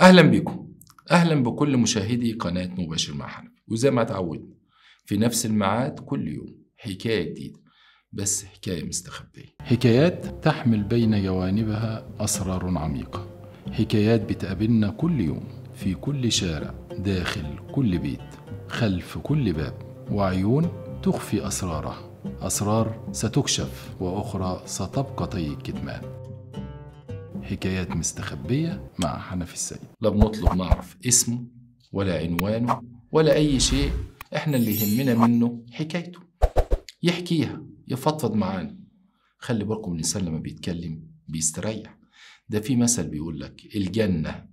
اهلا بكم اهلا بكل مشاهدي قناه مباشر مع حنفي وزي ما اتعودنا في نفس الميعاد كل يوم حكايه جديده بس حكايه مستخبيه حكايات تحمل بين جوانبها اسرار عميقه حكايات بتقابلنا كل يوم في كل شارع داخل كل بيت خلف كل باب وعيون تخفي اسرارها اسرار ستكشف واخرى ستبقى طي الكتمان حكايات مستخبية مع حنفي السيد لا بنطلب نعرف اسمه ولا عنوانه ولا أي شيء إحنا اللي يهمنا منه حكايته يحكيها يفضفض معانا خلي بالكم الإنسان لما بيتكلم بيستريح ده في مثل بيقول لك الجنة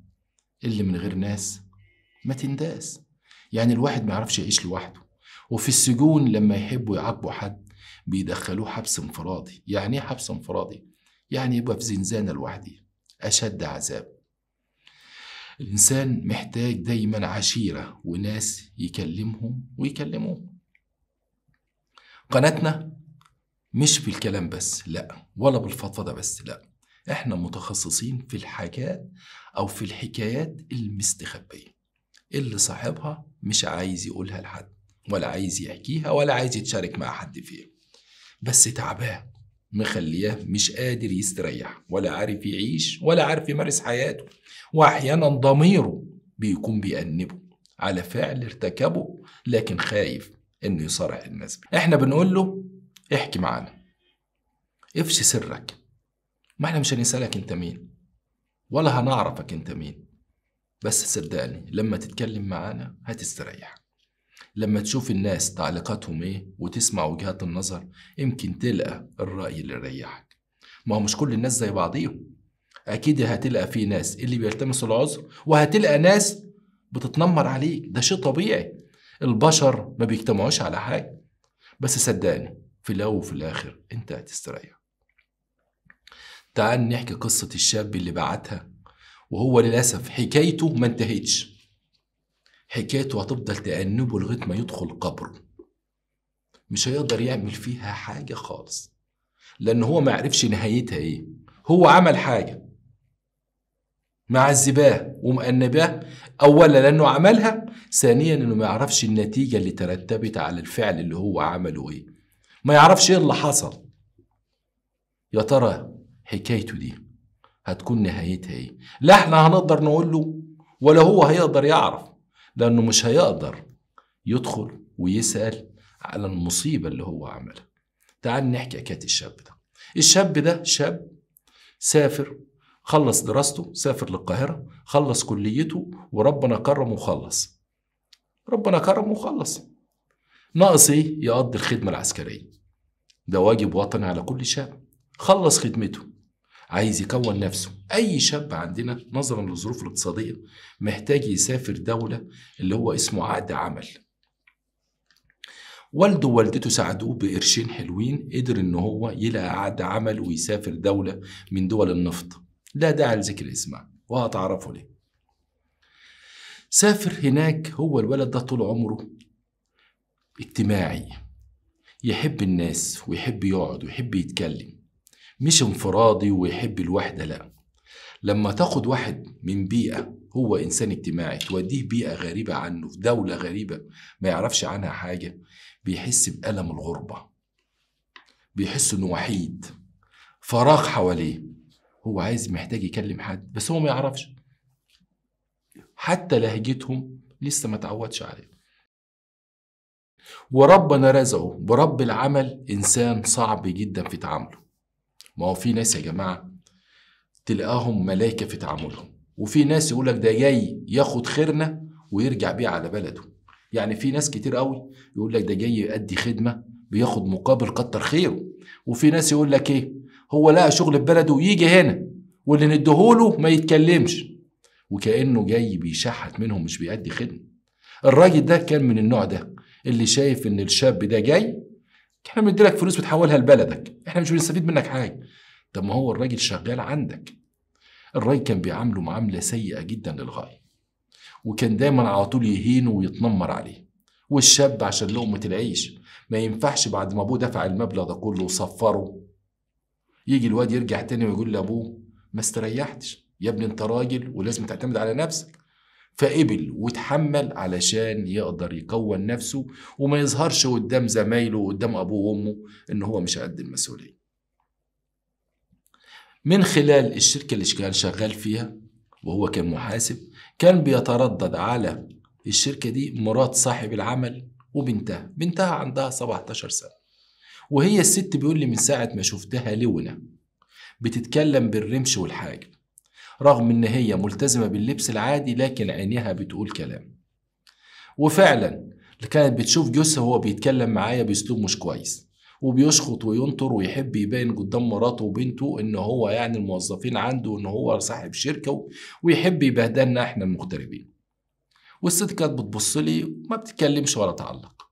اللي من غير ناس ما تنداس يعني الواحد ما يعرفش يعيش لوحده وفي السجون لما يحبوا يعاقبوا حد بيدخلوه حبس انفرادي يعني ايه حبس انفرادي يعني يبقى في زنزانه لوحده أشد عذاب الإنسان محتاج دايما عشيرة وناس يكلمهم ويكلموه قناتنا مش في الكلام بس لا ولا بالفضفضة بس لا احنا متخصصين في الحاجات أو في الحكايات المستخبية اللي صاحبها مش عايز يقولها لحد ولا عايز يحكيها ولا عايز يتشارك مع حد فيها بس تعباه مخليه مش قادر يستريح ولا عارف يعيش ولا عارف يمارس حياته واحيانا ضميره بيكون بيأنبه على فعل ارتكبه لكن خايف انه يصارح الناس احنا بنقول له احكي معانا افش سرك ما احنا مش هنسألك انت مين ولا هنعرفك انت مين بس صدقني لما تتكلم معانا هتستريح لما تشوف الناس تعليقاتهم ايه وتسمع وجهات النظر يمكن تلقى الرأي اللي يريحك ما هو مش كل الناس زي بعضيهم اكيد هتلقى في ناس اللي بيلتمسوا العذر وهتلقى ناس بتتنمر عليك ده شيء طبيعي البشر ما بيجتمعوش على حاجه بس صدقني في الاول وفي الاخر انت هتستريح تعال نحكي قصه الشاب اللي بعتها وهو للاسف حكايته ما انتهتش حكايته هتفضل تأنبه لغاية ما يدخل قبره مش هيقدر يعمل فيها حاجة خالص لأن هو ما عرفش نهايتها إيه هو عمل حاجة معذباه ومأنباه أولا لأنه عملها ثانيا إنه ما يعرفش النتيجة اللي ترتبت على الفعل اللي هو عمله إيه ما يعرفش إيه اللي حصل يا ترى حكايته دي هتكون نهايتها إيه لا إحنا هنقدر نقول له ولا هو هيقدر يعرف لأنه مش هيقدر يدخل ويسأل على المصيبة اللي هو عملها تعال نحكي حكاية الشاب ده الشاب ده شاب سافر خلص دراسته سافر للقاهرة خلص كليته وربنا كرمه وخلص ربنا كرمه وخلص ناقص ايه يقضي الخدمة العسكرية ده واجب وطني على كل شاب خلص خدمته عايز يكون نفسه اي شاب عندنا نظرا للظروف الاقتصاديه محتاج يسافر دوله اللي هو اسمه عقد عمل والده ووالدته ساعدوه بقرشين حلوين قدر ان هو يلاقي عقد عمل ويسافر دوله من دول النفط لا داعي لذكر اسمها وهتعرفوا ليه سافر هناك هو الولد ده طول عمره اجتماعي يحب الناس ويحب يقعد ويحب يتكلم مش انفرادي ويحب الوحدة لا لما تاخد واحد من بيئة هو إنسان اجتماعي توديه بيئة غريبة عنه في دولة غريبة ما يعرفش عنها حاجة بيحس بألم الغربة بيحس إنه وحيد فراغ حواليه هو عايز محتاج يكلم حد بس هو ما يعرفش حتى لهجتهم لسه ما تعودش عليها وربنا رزقه برب العمل إنسان صعب جدا في تعامله ما هو في ناس يا جماعه تلقاهم ملائكه في تعاملهم وفي ناس يقول لك ده جاي ياخد خيرنا ويرجع بيه على بلده يعني في ناس كتير قوي يقول لك ده جاي يؤدي خدمه بياخد مقابل كتر خيره وفي ناس يقول لك ايه هو لقى شغل في بلده ويجي هنا واللي ندهوله ما يتكلمش وكانه جاي بيشحت منهم مش بيأدي خدمه الراجل ده كان من النوع ده اللي شايف ان الشاب ده جاي احنا بندي لك فلوس بتحولها لبلدك احنا مش بنستفيد منك حاجه طب ما هو الراجل شغال عندك الراجل كان بيعامله معامله سيئه جدا للغايه وكان دايما على طول يهينه ويتنمر عليه والشاب عشان لقمه العيش ما ينفعش بعد ما ابوه دفع المبلغ ده كله وصفره يجي الواد يرجع تاني ويقول لابوه ما استريحتش يا ابني انت راجل ولازم تعتمد على نفسك فقبل وتحمل علشان يقدر يكون نفسه وما يظهرش قدام زمايله وقدام أبوه وأمه إن هو مش قد المسؤولية من خلال الشركة اللي كان شغال فيها وهو كان محاسب كان بيتردد على الشركة دي مرات صاحب العمل وبنتها بنتها عندها 17 سنة وهي الست بيقول لي من ساعة ما شفتها لونة بتتكلم بالرمش والحاجب رغم ان هي ملتزمه باللبس العادي لكن عينيها بتقول كلام وفعلا كانت بتشوف جوزها وهو بيتكلم معايا باسلوب مش كويس وبيشخط وينطر ويحب يبين قدام مراته وبنته ان هو يعني الموظفين عنده ان هو صاحب شركه ويحب يبهدلنا احنا المغتربين والست كانت بتبص لي ما بتتكلمش ولا تعلق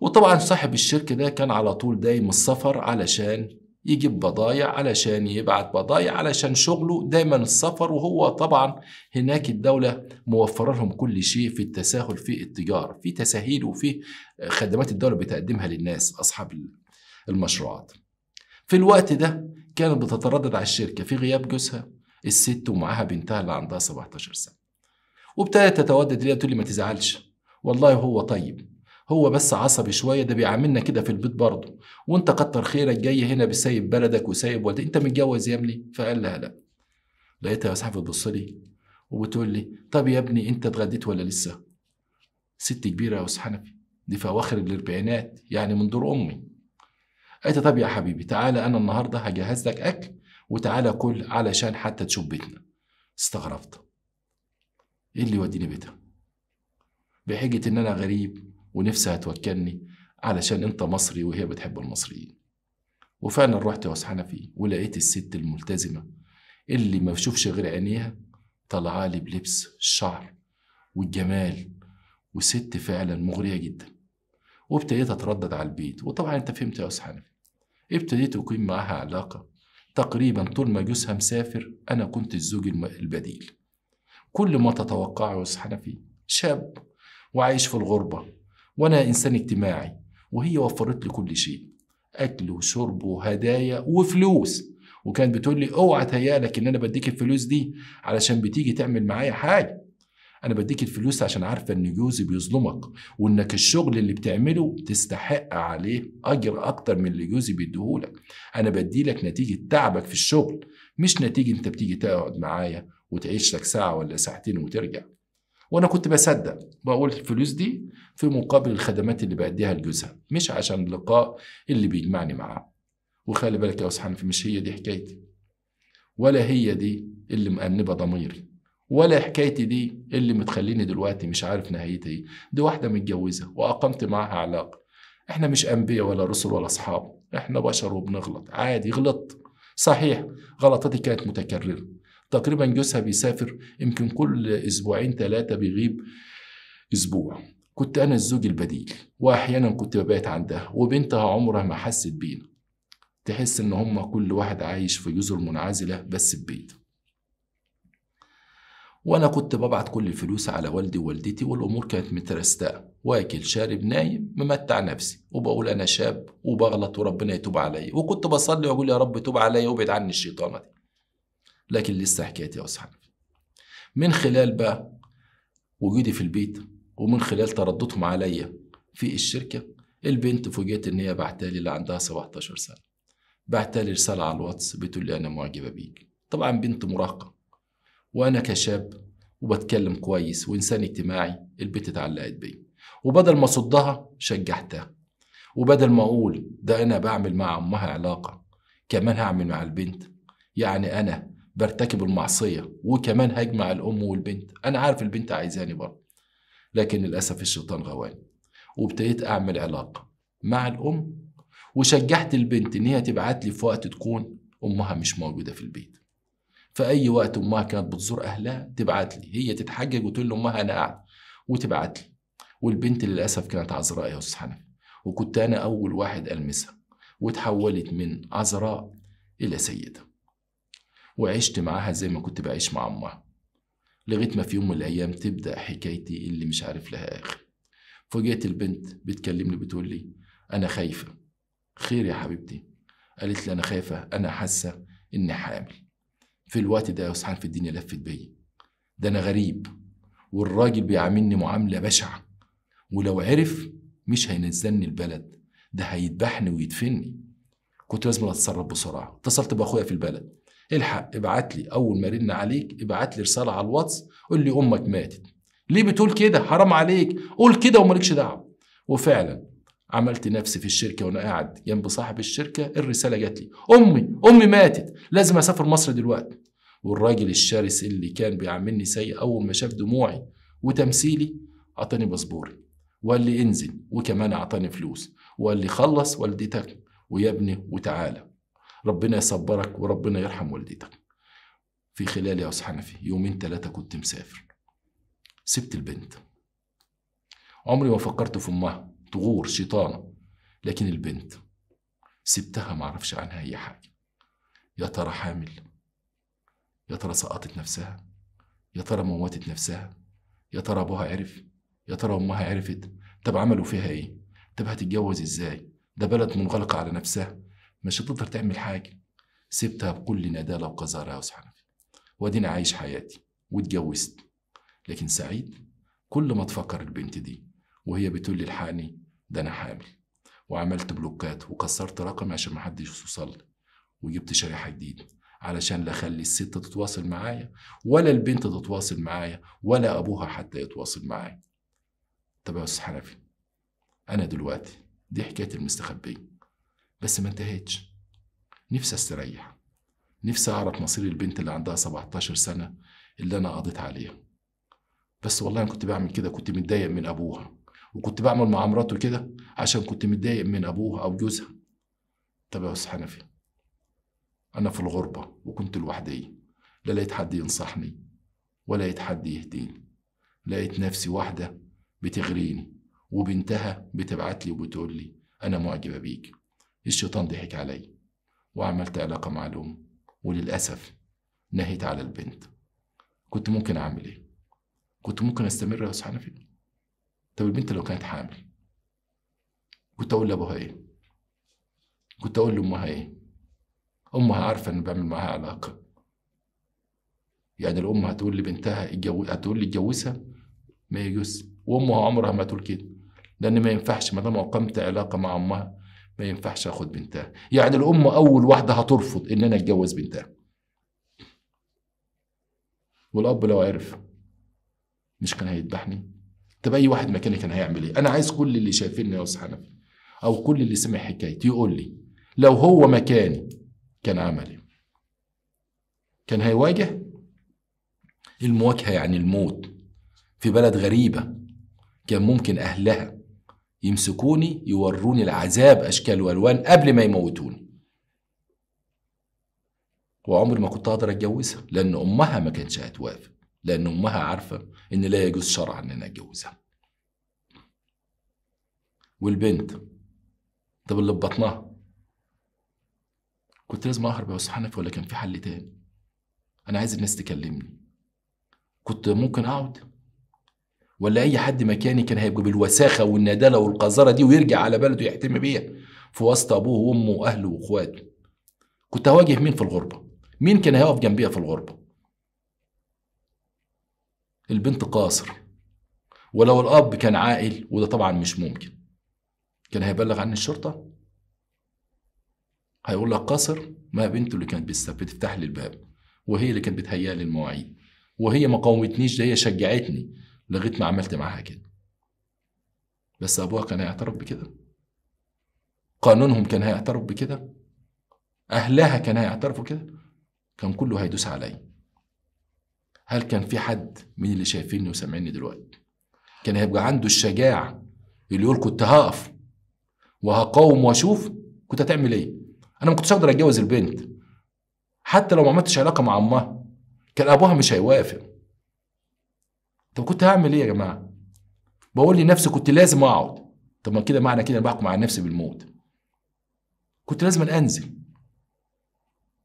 وطبعا صاحب الشركه ده كان على طول دايم السفر علشان يجيب بضايع علشان يبعت بضايع علشان شغله دايما السفر وهو طبعا هناك الدولة موفرة لهم كل شيء في التساهل في التجارة في تساهيل وفي خدمات الدولة بتقدمها للناس أصحاب المشروعات في الوقت ده كانت بتتردد على الشركة في غياب جوزها الست ومعاها بنتها اللي عندها 17 سنة وابتدت تتودد ليها تقول لي ما تزعلش والله هو طيب هو بس عصبي شويه ده بيعاملنا كده في البيت برضه وانت كتر خيرك جاي هنا بسايب بلدك وسايب والدك انت متجوز يا ابني فقال لها لا لقيتها يا صاحبي بتبص لي وبتقول لي طب يا ابني انت اتغديت ولا لسه ست كبيره يا حنفي دي في اواخر الاربعينات يعني من دور امي قالت طب يا حبيبي تعالى انا النهارده هجهز لك اكل وتعالى كل علشان حتى تشوف بيتنا استغربت ايه اللي يوديني بيتها بحجة ان انا غريب ونفسها توكلني علشان انت مصري وهي بتحب المصريين وفعلا رحت يا حنفي ولقيت الست الملتزمه اللي ما بشوفش غير عينيها طالعه لي بلبس الشعر والجمال وست فعلا مغريه جدا وابتديت اتردد على البيت وطبعا انت فهمت يا استاذ حنفي ابتديت اقيم معاها علاقه تقريبا طول ما جوزها مسافر انا كنت الزوج البديل كل ما تتوقعه يا استاذ حنفي شاب وعايش في الغربه وانا انسان اجتماعي وهي وفرت لي كل شيء اكل وشرب وهدايا وفلوس وكانت بتقول لي اوعى تهيالك ان انا بديك الفلوس دي علشان بتيجي تعمل معايا حاجه انا بديك الفلوس عشان عارفه ان جوزي بيظلمك وانك الشغل اللي بتعمله تستحق عليه اجر اكتر من اللي جوزي بيديهولك انا بديلك نتيجه تعبك في الشغل مش نتيجه انت بتيجي تقعد معايا وتعيش لك ساعه ولا ساعتين وترجع وانا كنت بصدق بقول الفلوس دي في مقابل الخدمات اللي بأديها لجوزها مش عشان اللقاء اللي بيجمعني معاه وخلي بالك يا استاذ حنفي مش هي دي حكايتي ولا هي دي اللي مأنبة ضميري ولا حكايتي دي اللي متخليني دلوقتي مش عارف نهايتي ايه دي واحده متجوزه واقمت معاها علاقه احنا مش انبياء ولا رسل ولا اصحاب احنا بشر وبنغلط عادي غلطت صحيح غلطاتي كانت متكرره تقريبا جوزها بيسافر يمكن كل اسبوعين ثلاثه بيغيب اسبوع كنت انا الزوج البديل واحيانا كنت ببات عندها وبنتها عمرها ما حست بينا تحس ان هما كل واحد عايش في جزر منعزله بس ببيت وانا كنت ببعت كل الفلوس على والدي ووالدتي والامور كانت مترسته واكل شارب نايم ممتع نفسي وبقول انا شاب وبغلط وربنا يتوب عليا وكنت بصلي واقول يا رب توب عليا وابعد عني الشيطانه دي لكن لسه حكايتي أوسع من خلال بقى وجودي في البيت ومن خلال ترددهم عليا في الشركة البنت فوجئت إن هي بعتالي اللي عندها 17 سنة بعتالي رسالة على الواتس بتقول لي أنا معجبة بيك طبعا بنت مراهقة وأنا كشاب وبتكلم كويس وإنسان اجتماعي البنت اتعلقت بيا وبدل ما صدها شجعتها وبدل ما أقول ده أنا بعمل مع أمها علاقة كمان هعمل مع البنت يعني أنا برتكب المعصية وكمان هجمع الأم والبنت أنا عارف البنت عايزاني برضه لكن للأسف الشيطان غواني وابتديت أعمل علاقة مع الأم وشجعت البنت إن هي تبعت لي في وقت تكون أمها مش موجودة في البيت في أي وقت أمها كانت بتزور أهلها تبعت لي هي تتحجج وتقول لأمها أنا قاعد وتبعت لي والبنت للأسف كانت عذراء يا أستاذ حنفي وكنت أنا أول واحد ألمسها وتحولت من عذراء إلى سيدة وعشت معاها زي ما كنت بعيش مع أمها لغاية ما في يوم من الأيام تبدأ حكايتي اللي مش عارف لها آخر فوجئت البنت بتكلمني بتقول لي أنا خايفة خير يا حبيبتي قالت لي أنا خايفة أنا حاسة إني حامل في الوقت ده يا في الدنيا لفت بيا ده أنا غريب والراجل بيعاملني معاملة بشعة ولو عرف مش هينزلني البلد ده هيذبحني ويدفني كنت لازم اتصرف بسرعه اتصلت باخويا في البلد الحق ابعت لي اول ما رن عليك ابعت لي رساله على الواتس قول لي امك ماتت ليه بتقول كده حرام عليك قول كده ومالكش دعوه وفعلا عملت نفسي في الشركه وانا قاعد جنب صاحب الشركه الرساله جات لي امي امي ماتت لازم اسافر مصر دلوقتي والراجل الشرس اللي كان بيعاملني سيء اول ما شاف دموعي وتمثيلي اعطاني باسبوري وقال لي انزل وكمان اعطاني فلوس وقال لي خلص والدتك ويا ابني وتعالى ربنا يصبرك وربنا يرحم والدتك في خلال يا حنفي يومين ثلاثة كنت مسافر سبت البنت عمري ما فكرت في امها تغور شيطانة لكن البنت سبتها ما اعرفش عنها اي حاجة يا ترى حامل يا ترى سقطت نفسها يا ترى موتت نفسها يا ترى ابوها عرف يا ترى امها عرفت طب عملوا فيها ايه طب هتتجوز ازاي ده بلد منغلقة على نفسها مش هتقدر تعمل حاجه سبتها بكل ندالة وقذارة يا حنفي وادينا عايش حياتي واتجوزت لكن سعيد كل ما تفكر البنت دي وهي بتقول لي الحقني ده انا حامل وعملت بلوكات وكسرت رقم عشان محدش يوصل لي وجبت شريحة جديدة علشان لا اخلي الست تتواصل معايا ولا البنت تتواصل معايا ولا ابوها حتى يتواصل معايا طب يا استاذ حنفي انا دلوقتي دي حكايه المستخبيه بس ما انتهتش نفسي استريح نفسي اعرف مصير البنت اللي عندها 17 سنه اللي انا قضيت عليها بس والله انا كنت بعمل كده كنت متضايق من ابوها وكنت بعمل مع مراته كده عشان كنت متضايق من ابوها او جوزها طب يا استاذ حنفي انا في الغربه وكنت لوحدي لا لقيت حد ينصحني ولا لقيت حد يهديني لقيت نفسي واحده بتغريني وبنتها بتبعت لي وبتقول لي انا معجبه بيك الشيطان ضحك علي وعملت علاقة مع الأم وللأسف نهيت على البنت كنت ممكن أعمل إيه؟ كنت ممكن أستمر يا أستاذ حنفي طب البنت لو كانت حامل كنت أقول لأبوها إيه؟ كنت أقول لأمها إيه؟ أمها عارفة إن بعمل معاها علاقة يعني الأم هتقول لبنتها اتجوز هتقول لي اتجوزها ما يجوز وأمها عمرها ما تقول كده لأن ما ينفعش ما دام أقمت علاقة مع أمها ما ينفعش اخد بنتها يعني الام اول واحده هترفض ان انا اتجوز بنتها والاب لو عرف مش كان هيذبحني طب اي واحد مكاني كان هيعمل ايه انا عايز كل اللي شايفيني يا استاذ حنفي او كل اللي سمع حكايتي يقول لي لو هو مكاني كان عمل ايه كان هيواجه المواجهه يعني الموت في بلد غريبه كان ممكن اهلها يمسكوني يوروني العذاب أشكال وألوان قبل ما يموتوني وعمري ما كنت أقدر أتجوزها لأن أمها ما كانتش هتوافق لأن أمها عارفة إن لا يجوز شرعا إن أنا أتجوزها والبنت طب اللي بطنها كنت لازم أهرب يا أستاذ حنفي ولا كان في حل تاني أنا عايز الناس تكلمني كنت ممكن أقعد ولا اي حد مكاني كان هيبقى بالوساخه والنداله والقذاره دي ويرجع على بلده يهتم بيها في وسط ابوه وامه واهله واخواته كنت هواجه مين في الغربه مين كان هيقف جنبيها في الغربه البنت قاصر ولو الاب كان عاقل وده طبعا مش ممكن كان هيبلغ عن الشرطه هيقول لك قاصر ما بنته اللي كانت بتفتح لي الباب وهي اللي كانت بتهيأ لي المواعيد وهي ما قاومتنيش ده هي شجعتني لغايه ما عملت معاها كده بس ابوها كان هيعترف بكده قانونهم كان هيعترف بكده اهلها كان هيعترفوا كده كان كله هيدوس عليا هل كان في حد من اللي شايفيني وسامعيني دلوقتي كان هيبقى عنده الشجاعه اللي يقول كنت هقف وهقاوم واشوف كنت هتعمل ايه انا ما كنتش اقدر اتجوز البنت حتى لو ما عملتش علاقه مع امها كان ابوها مش هيوافق طب كنت هعمل ايه يا جماعه بقول لنفسي كنت لازم اقعد طب ما كده معنى كده بحكم على نفسي بالموت كنت لازم انزل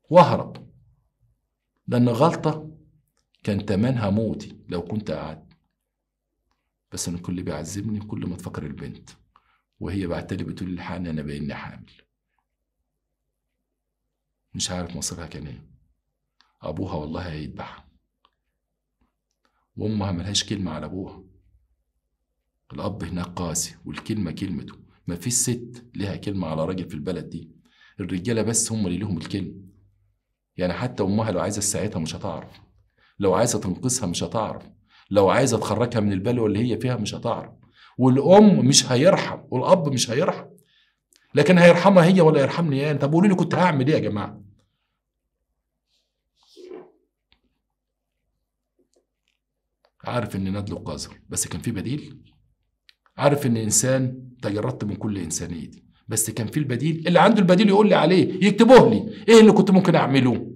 واهرب لان غلطه كان تمنها موتي لو كنت قعدت بس انا كل بيعذبني كل ما تفكر البنت وهي بعتلي بتقول لي انا باني حامل مش عارف مصيرها كان ايه ابوها والله هيذبحها وأمها ملهاش كلمة على أبوها الأب هناك قاسي والكلمة كلمته مفيش ست لها كلمة على راجل في البلد دي الرجالة بس هم اللي لهم الكلمة يعني حتى أمها لو عايزة تساعدها مش هتعرف لو عايزة تنقذها مش هتعرف لو عايزة تخرجها من البلوة اللي هي فيها مش هتعرف والأم مش هيرحم والأب مش هيرحم لكن هيرحمها هي ولا يرحمني أنا يعني. طب قولوا لي كنت هعمل إيه يا جماعة عارف ان ندله قذر بس كان في بديل عارف ان انسان تجردت من كل انسانيتي بس كان في البديل اللي عنده البديل يقول لي عليه يكتبوه لي ايه اللي كنت ممكن اعمله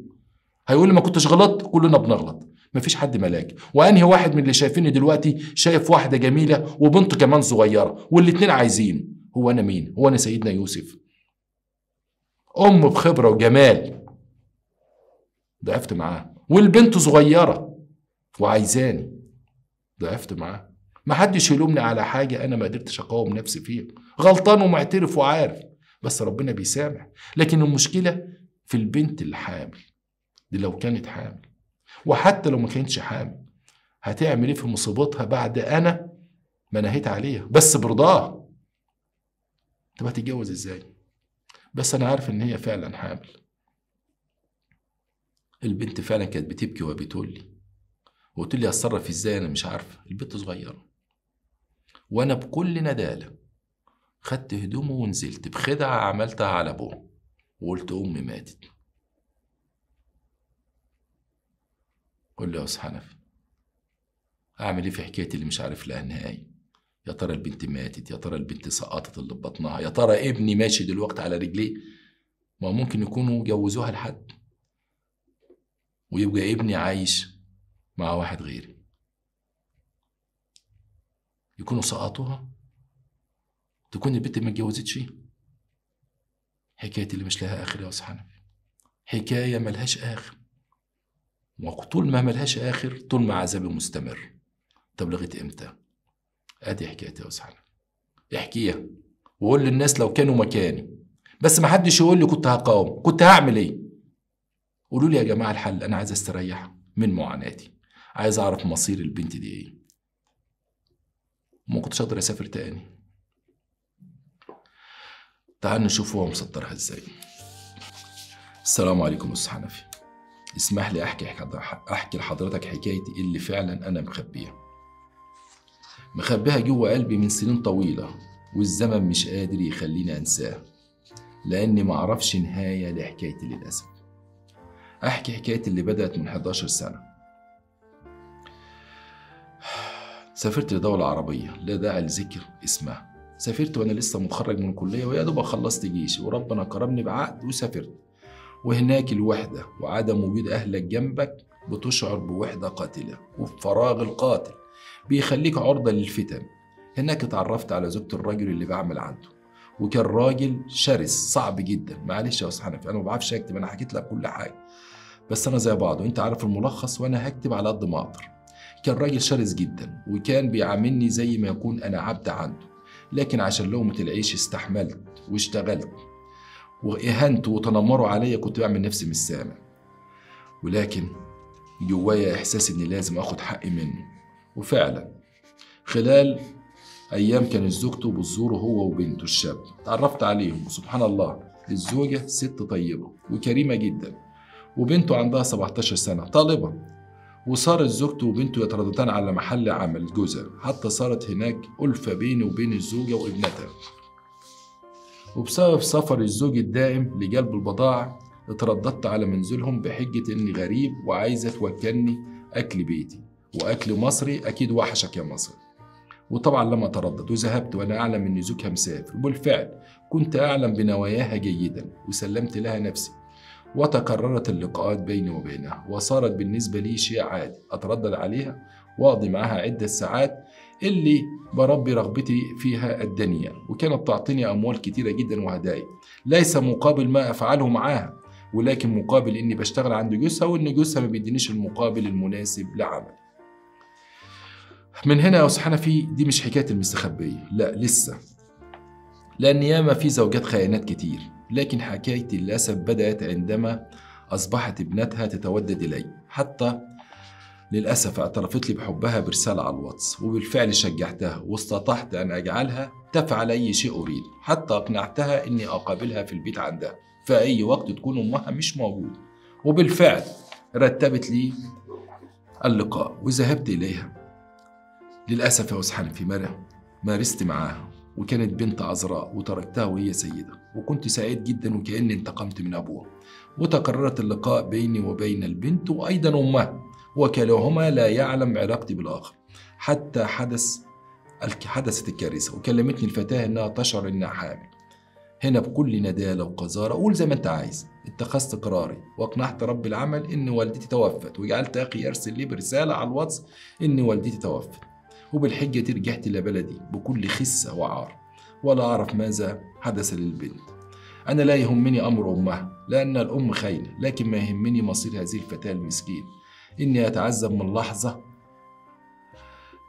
هيقول لي ما كنتش غلط كلنا بنغلط مفيش حد ملاك وانهي واحد من اللي شايفيني دلوقتي شايف واحده جميله وبنته كمان صغيره والاثنين عايزين هو انا مين هو انا سيدنا يوسف ام بخبره وجمال ضعفت معاها والبنت صغيره وعايزاني ضعفت معاه ما حدش يلومني على حاجة أنا ما قدرتش أقاوم نفسي فيها غلطان ومعترف وعارف بس ربنا بيسامح لكن المشكلة في البنت الحامل دي لو كانت حامل وحتى لو ما كانتش حامل هتعمل ايه في مصيبتها بعد انا ما نهيت عليها بس برضاها طب هتتجوز ازاي بس انا عارف ان هي فعلا حامل البنت فعلا كانت بتبكي وبتقول لي وقلت لي هتصرف ازاي انا مش عارفه البنت صغيره وانا بكل نداله خدت هدومه ونزلت بخدعه عملتها على ابوه وقلت امي ماتت قل لي يا استاذ حنفي اعمل ايه في حكايتي اللي مش عارف لها نهايه يا ترى البنت ماتت يا ترى البنت سقطت اللي بطنها يا ترى ابني ماشي دلوقتي على رجليه ما ممكن يكونوا جوزوها لحد ويبقى ابني عايش مع واحد غيري يكونوا سقطوها تكون البنت ما اتجوزتش حكاية اللي مش لها آخر يا أستاذ حنفي حكاية ملهاش آخر وطول ما ملهاش آخر طول ما عذابي مستمر طب لغاية إمتى؟ أدي حكايتي يا أستاذ حنفي احكيها وقول للناس لو كانوا مكاني بس ما حدش يقول لي كنت هقاوم كنت هعمل ايه قولوا لي يا جماعه الحل انا عايز استريح من معاناتي عايز اعرف مصير البنت دي ايه ما كنتش اقدر اسافر تاني تعال نشوف هو مسطرها ازاي السلام عليكم استاذ حنفي اسمح لي احكي احكي لحضرتك حكايتي اللي فعلا انا مخبيها مخبيها جوه قلبي من سنين طويله والزمن مش قادر يخليني انساه لاني معرفش نهايه لحكايتي للاسف احكي حكايتي اللي بدات من 11 سنه سافرت لدولة عربية لا داعي لذكر اسمها سافرت وأنا لسه متخرج من الكلية ويا دوب خلصت جيشي وربنا كرمني بعقد وسافرت وهناك الوحدة وعدم وجود أهلك جنبك بتشعر بوحدة قاتلة وبفراغ القاتل بيخليك عرضة للفتن هناك اتعرفت على زوجة الراجل اللي بعمل عنده وكان راجل شرس صعب جدا معلش يا استاذ حنفي انا ما بعرفش اكتب انا حكيت لك كل حاجه بس انا زي بعض وانت عارف الملخص وانا هكتب على قد ما اقدر كان راجل شرس جدا وكان بيعاملني زي ما يكون أنا عبد عنده لكن عشان لقمة العيش استحملت واشتغلت واهنت وتنمروا عليا كنت بعمل نفسي مش سامع ولكن جوايا إحساس إني لازم آخد حقي منه وفعلا خلال أيام كانت زوجته بتزوره هو وبنته الشاب تعرفت عليهم وسبحان الله الزوجة ست طيبة وكريمة جدا وبنته عندها 17 سنة طالبة وصارت زوجته وبنته يترددان على محل عمل جوزها حتى صارت هناك ألفة بينه وبين الزوجة وابنتها وبسبب سفر الزوج الدائم لجلب البضاعة اترددت على منزلهم بحجة إني غريب وعايزة توكلني أكل بيتي وأكل مصري أكيد وحشك يا مصر وطبعا لما تردد وذهبت وأنا أعلم إن زوجها مسافر وبالفعل كنت أعلم بنواياها جيدا وسلمت لها نفسي وتكررت اللقاءات بيني وبينها وصارت بالنسبة لي شيء عادي أتردد عليها وأقضي معها عدة ساعات اللي بربي رغبتي فيها الدنيا وكانت تعطيني أموال كتيرة جدا وهدايا ليس مقابل ما أفعله معاها ولكن مقابل إني بشتغل عند جوزها وإن جوزها ما بيدينيش المقابل المناسب لعمل من هنا يا أستاذ حنفي دي مش حكاية المستخبية لا لسه لأن ياما في زوجات خيانات كتير لكن حكايتي للأسف بدأت عندما أصبحت ابنتها تتودد إلي حتى للأسف اعترفت لي بحبها برسالة على الواتس وبالفعل شجعتها واستطعت أن أجعلها تفعل أي شيء أريد حتى أقنعتها أني أقابلها في البيت عندها في أي وقت تكون أمها مش موجودة وبالفعل رتبت لي اللقاء وذهبت إليها للأسف يا أستاذ في مرة مارست معاها وكانت بنت عذراء وتركتها وهي سيدة وكنت سعيد جدا وكأني انتقمت من أبوها وتكررت اللقاء بيني وبين البنت وأيضا أمها وكلاهما لا يعلم علاقتي بالآخر حتى حدث حدثت الكارثة وكلمتني الفتاة إنها تشعر إنها حامل هنا بكل ندالة وقذارة قول زي ما أنت عايز اتخذت قراري وأقنعت رب العمل إن والدتي توفت وجعلت أخي يرسل لي برسالة على الواتس إن والدتي توفت وبالحجة رجعت إلى بلدي بكل خسة وعار ولا أعرف ماذا حدث للبنت أنا لا يهمني أمر أمها لأن الأم خاينة لكن ما يهمني مصير هذه الفتاة المسكين إني أتعذب من لحظة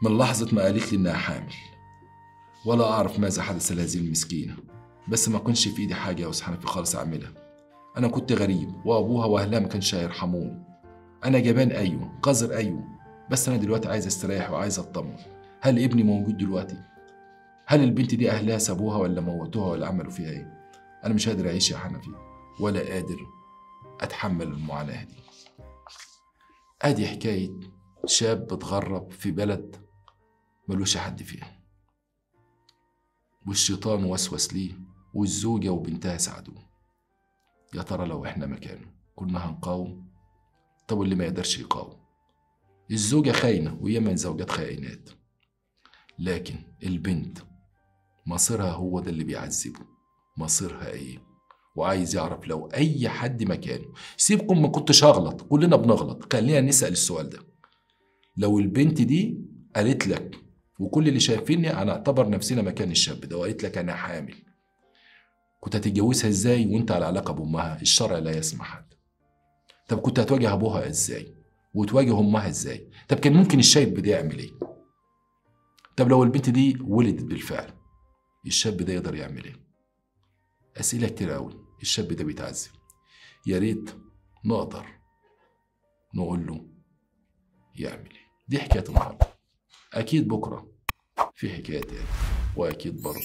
من لحظة ما قالت لي إنها حامل ولا أعرف ماذا حدث لهذه المسكينة بس ما كنش في إيدي حاجة يا في خالص أعملها أنا كنت غريب وأبوها وأهلها ما كانش هيرحموني أنا جبان أيوه قذر أيوه بس انا دلوقتي عايز استريح وعايز اطمن هل ابني موجود دلوقتي هل البنت دي اهلها سابوها ولا موتوها ولا عملوا فيها ايه انا مش قادر اعيش يا حنفي ولا قادر اتحمل المعاناه دي ادي حكايه شاب اتغرب في بلد ملوش حد فيها والشيطان وسوس ليه والزوجة وبنتها ساعدوه يا ترى لو احنا مكانه كنا هنقاوم طب اللي ما يقدرش يقاوم الزوجة خاينة وياما زوجات خائنات لكن البنت مصيرها هو ده اللي بيعذبه مصيرها ايه وعايز يعرف لو اي حد مكانه سيبكم ما كنتش هغلط كلنا بنغلط خلينا نسال السؤال ده لو البنت دي قالت لك وكل اللي شايفيني انا اعتبر نفسنا مكان الشاب ده وقالت لك انا حامل كنت هتتجوزها ازاي وانت على علاقه بامها الشرع لا يسمح طب كنت هتواجه ابوها ازاي وتواجه امها ازاي طب كان ممكن الشاب ده يعمل ايه طب لو البنت دي ولدت بالفعل الشاب ده يقدر يعمل ايه اسئله كتير قوي الشاب ده بيتعذب يا ريت نقدر نقول له يعمل ايه دي حكايه النهارده اكيد بكره في حكايه تانيه واكيد برضه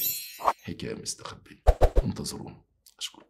حكايه مستخبيه انتظرونا اشكركم